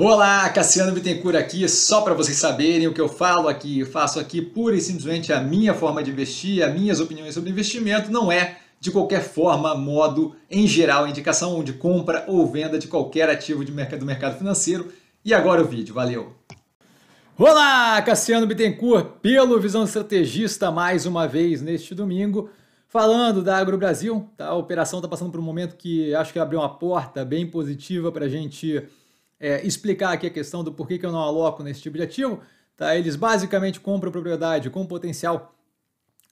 Olá, Cassiano Bittencourt aqui, só para vocês saberem o que eu falo aqui, eu faço aqui pura e simplesmente a minha forma de investir, as minhas opiniões sobre investimento, não é de qualquer forma, modo, em geral, indicação de compra ou venda de qualquer ativo de mercado, do mercado financeiro. E agora o vídeo, valeu! Olá, Cassiano Bittencourt, pelo Visão Estrategista, mais uma vez neste domingo, falando da Agro Brasil. Tá? A operação está passando por um momento que acho que abriu uma porta bem positiva para a gente é, explicar aqui a questão do porquê que eu não aloco nesse tipo de ativo. Tá? Eles basicamente compram propriedade com potencial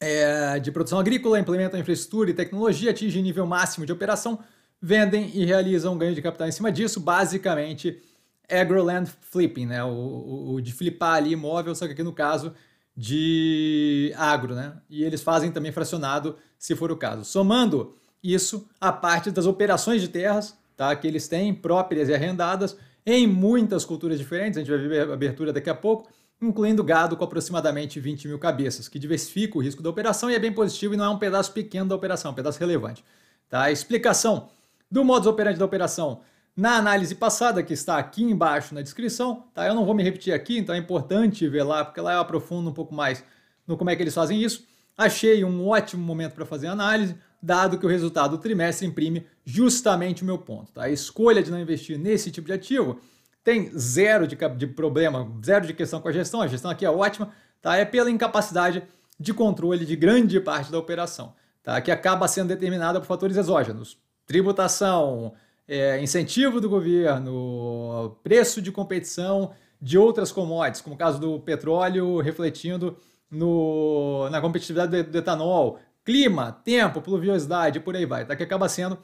é, de produção agrícola, implementam infraestrutura e tecnologia, atingem nível máximo de operação, vendem e realizam ganho de capital em cima disso, basicamente agroland flipping, né? O, o, o de flipar ali imóvel, só que aqui no caso de agro, né? E eles fazem também fracionado, se for o caso. Somando isso à parte das operações de terras, tá? que eles têm próprias e arrendadas em muitas culturas diferentes, a gente vai ver a abertura daqui a pouco, incluindo gado com aproximadamente 20 mil cabeças, que diversifica o risco da operação e é bem positivo e não é um pedaço pequeno da operação, é um pedaço relevante. Tá? Explicação do modus operandi da operação na análise passada, que está aqui embaixo na descrição. Tá? Eu não vou me repetir aqui, então é importante ver lá, porque lá eu aprofundo um pouco mais no como é que eles fazem isso. Achei um ótimo momento para fazer análise dado que o resultado do trimestre imprime justamente o meu ponto. Tá? A escolha de não investir nesse tipo de ativo tem zero de, de problema, zero de questão com a gestão, a gestão aqui é ótima, tá? é pela incapacidade de controle de grande parte da operação, tá? que acaba sendo determinada por fatores exógenos, tributação, é, incentivo do governo, preço de competição de outras commodities, como o caso do petróleo refletindo no, na competitividade do, do etanol, clima, tempo, pluviosidade, por aí vai, tá? Que acaba sendo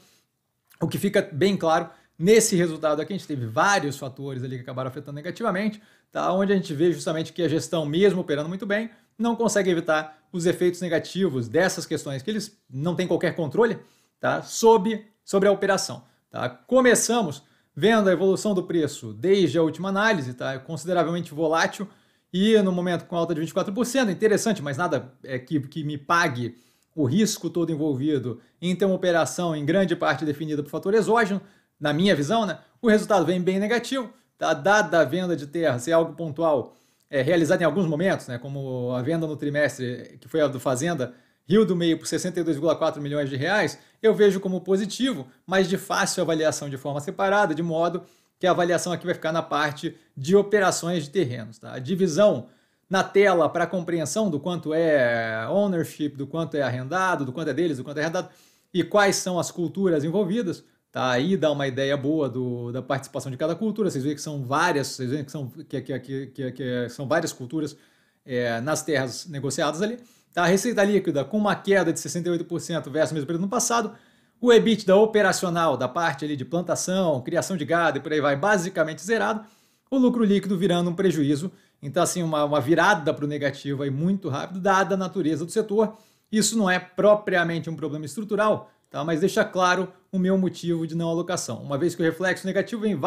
o que fica bem claro nesse resultado aqui. A gente teve vários fatores ali que acabaram afetando negativamente, tá? Onde a gente vê justamente que a gestão, mesmo operando muito bem, não consegue evitar os efeitos negativos dessas questões que eles não têm qualquer controle, tá? Sobre, sobre a operação, tá? Começamos vendo a evolução do preço desde a última análise, tá? É consideravelmente volátil e no momento com alta de 24%, interessante, mas nada é, que, que me pague o risco todo envolvido em ter uma operação em grande parte definida por fator exógeno, na minha visão, né, o resultado vem bem negativo, tá? dada a venda de terra ser algo pontual, é, realizado em alguns momentos, né, como a venda no trimestre, que foi a do Fazenda, Rio do Meio por 62,4 milhões de reais, eu vejo como positivo, mas de fácil avaliação de forma separada, de modo que a avaliação aqui vai ficar na parte de operações de terrenos. Tá? A divisão na tela para compreensão do quanto é ownership, do quanto é arrendado, do quanto é deles, do quanto é arrendado e quais são as culturas envolvidas. Tá, aí dá uma ideia boa do, da participação de cada cultura. Vocês veem que são várias, vocês veem que são, que, que, que, que são várias culturas é, nas terras negociadas ali. Tá, a receita líquida com uma queda de 68% versus o mesmo período no passado. O EBIT da operacional da parte ali de plantação, criação de gado e por aí vai, basicamente zerado. O lucro líquido virando um prejuízo então, assim, uma, uma virada para o negativo aí muito rápido, dada a natureza do setor. Isso não é propriamente um problema estrutural, tá? mas deixa claro o meu motivo de não alocação, uma vez que o reflexo negativo vem,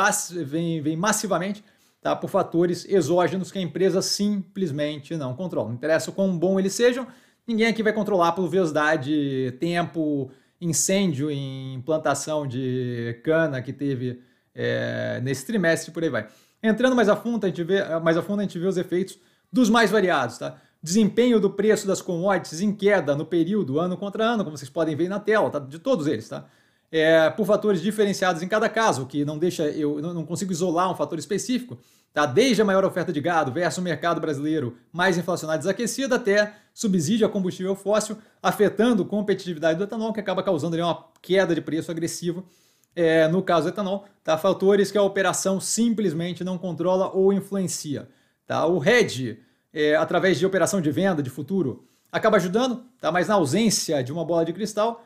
vem, vem massivamente tá? por fatores exógenos que a empresa simplesmente não controla. Não interessa o quão bom eles sejam, ninguém aqui vai controlar pluviosidade, tempo, incêndio em plantação de cana que teve é, nesse trimestre, por aí vai. Entrando mais a fundo, a gente vê, eh, mais a fundo, a gente vê os efeitos dos mais variados, tá? Desempenho do preço das commodities em queda no período, ano contra ano, como vocês podem ver na tela, tá? De todos eles, tá? É, por fatores diferenciados em cada caso, que não deixa eu não consigo isolar um fator específico, tá? Desde a maior oferta de gado versus o mercado brasileiro mais inflacionado desaquecido até subsídio a combustível fóssil, afetando competitividade do etanol, que acaba causando ali, uma queda de preço agressivo é, no caso do etanol, tá? fatores que a operação simplesmente não controla ou influencia. Tá? O hedge, é, através de operação de venda de futuro, acaba ajudando, tá? mas na ausência de uma bola de cristal,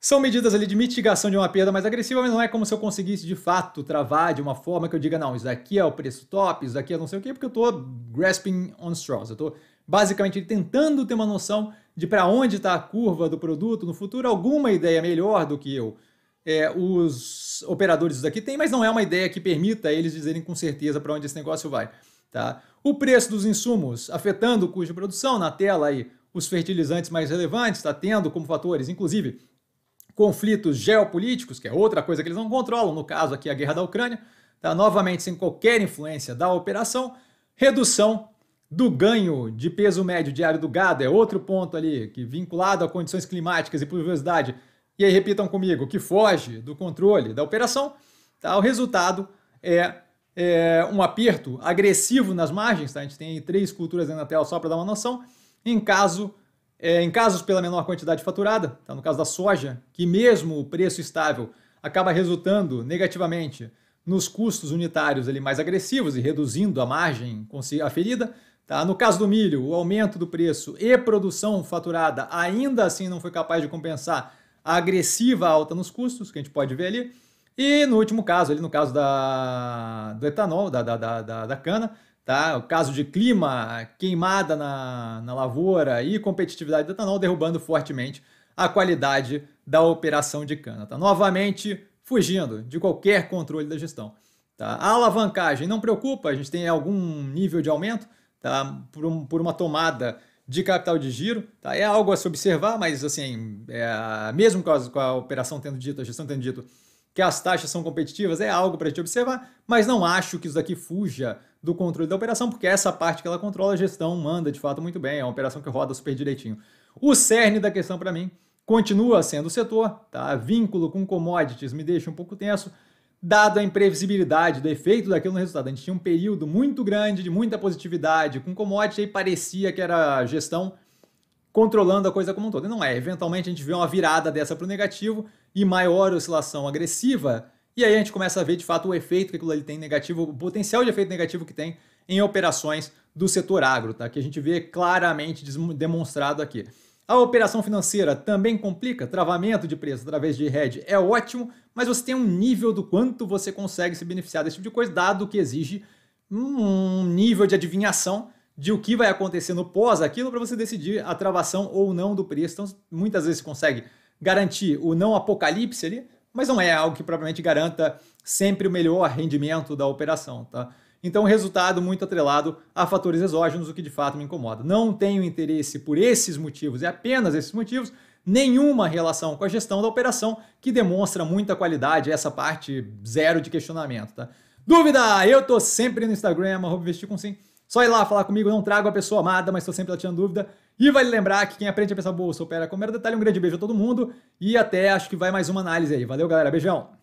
são medidas ali de mitigação de uma perda mais agressiva, mas não é como se eu conseguisse de fato travar de uma forma que eu diga, não, isso daqui é o preço top, isso daqui é não sei o quê, porque eu estou grasping on straws, eu estou basicamente tentando ter uma noção de para onde está a curva do produto no futuro, alguma ideia melhor do que eu é, os operadores daqui têm, mas não é uma ideia que permita eles dizerem com certeza para onde esse negócio vai. Tá? O preço dos insumos afetando o custo de produção, na tela aí, os fertilizantes mais relevantes, está tendo como fatores, inclusive, conflitos geopolíticos, que é outra coisa que eles não controlam, no caso aqui a guerra da Ucrânia, tá? novamente sem qualquer influência da operação, redução do ganho de peso médio diário do gado, é outro ponto ali, que vinculado a condições climáticas e pluviosidade, e aí repitam comigo, que foge do controle da operação, tá? o resultado é, é um aperto agressivo nas margens. Tá? A gente tem três culturas na tela só para dar uma noção. Em caso é, em casos pela menor quantidade faturada, tá? no caso da soja, que mesmo o preço estável acaba resultando negativamente nos custos unitários ali mais agressivos e reduzindo a margem aferida. Tá? No caso do milho, o aumento do preço e produção faturada ainda assim não foi capaz de compensar agressiva alta nos custos, que a gente pode ver ali. E no último caso, ali no caso da, do etanol, da, da, da, da cana, tá? o caso de clima, queimada na, na lavoura e competitividade do etanol, derrubando fortemente a qualidade da operação de cana. Tá? Novamente, fugindo de qualquer controle da gestão. Tá? A alavancagem não preocupa, a gente tem algum nível de aumento tá? por, um, por uma tomada de capital de giro. Tá? É algo a se observar, mas assim, é, mesmo com a, com a, operação tendo dito, a gestão tendo dito que as taxas são competitivas, é algo para a gente observar, mas não acho que isso daqui fuja do controle da operação, porque essa parte que ela controla, a gestão manda de fato muito bem, é uma operação que roda super direitinho. O cerne da questão para mim continua sendo o setor, tá? Vínculo com commodities me deixa um pouco tenso dado a imprevisibilidade do efeito daquilo no resultado. A gente tinha um período muito grande de muita positividade com commodity e parecia que era a gestão controlando a coisa como um todo. E não é. Eventualmente a gente vê uma virada dessa para o negativo e maior oscilação agressiva. E aí a gente começa a ver de fato o efeito que aquilo ali tem negativo, o potencial de efeito negativo que tem em operações do setor agro, tá? Que a gente vê claramente demonstrado aqui. A operação financeira também complica, travamento de preço através de hedge é ótimo, mas você tem um nível do quanto você consegue se beneficiar desse tipo de coisa, dado que exige um nível de adivinhação de o que vai acontecer no pós aquilo para você decidir a travação ou não do preço. Então, muitas vezes você consegue garantir o não apocalipse ali, mas não é algo que propriamente garanta sempre o melhor rendimento da operação, tá? Então, resultado muito atrelado a fatores exógenos, o que de fato me incomoda. Não tenho interesse por esses motivos e apenas esses motivos, nenhuma relação com a gestão da operação que demonstra muita qualidade, essa parte zero de questionamento, tá? Dúvida! Eu tô sempre no Instagram, vestir com sim. Só ir lá falar comigo, não trago a pessoa amada, mas estou sempre lá tirando dúvida. E vale lembrar que quem aprende a pensar bolsa opera com o mero detalhe. Um grande beijo a todo mundo e até acho que vai mais uma análise aí. Valeu, galera. Beijão!